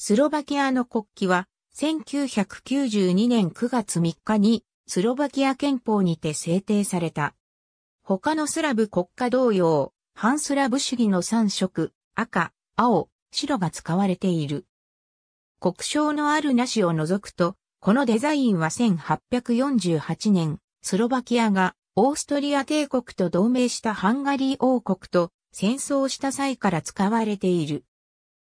スロバキアの国旗は、1992年9月3日に、スロバキア憲法にて制定された。他のスラブ国家同様、反スラブ主義の3色、赤、青、白が使われている。国章のあるなしを除くと、このデザインは1848年、スロバキアがオーストリア帝国と同盟したハンガリー王国と戦争した際から使われている。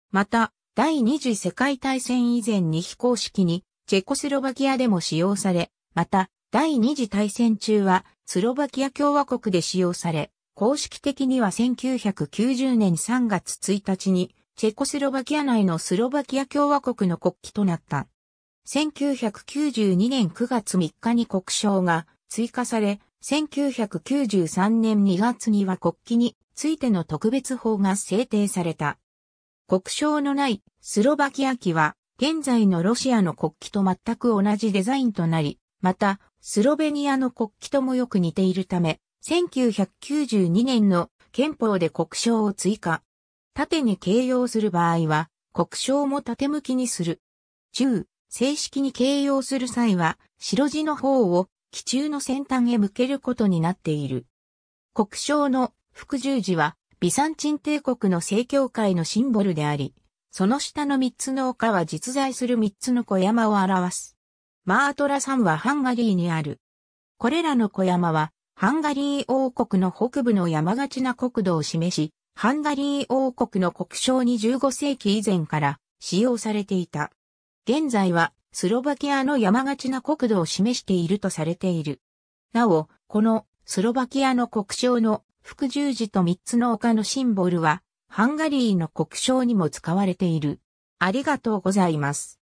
また、第二次世界大戦以前に非公式にチェコスロバキアでも使用され、また第二次大戦中はスロバキア共和国で使用され、公式的には1990年3月1日にチェコスロバキア内のスロバキア共和国の国旗となった。1992年9月3日に国章が追加され、1993年2月には国旗についての特別法が制定された。国章のないスロバキア旗は現在のロシアの国旗と全く同じデザインとなり、またスロベニアの国旗ともよく似ているため、1992年の憲法で国章を追加。縦に形容する場合は国章も縦向きにする。中、正式に形容する際は白地の方を基中の先端へ向けることになっている。国章の副十字はビサンチン帝国の正教会のシンボルであり、その下の三つの丘は実在する三つの小山を表す。マートラ山はハンガリーにある。これらの小山は、ハンガリー王国の北部の山がちな国土を示し、ハンガリー王国の国章に15世紀以前から使用されていた。現在は、スロバキアの山がちな国土を示しているとされている。なお、このスロバキアの国章の福十字と三つの丘のシンボルは、ハンガリーの国章にも使われている。ありがとうございます。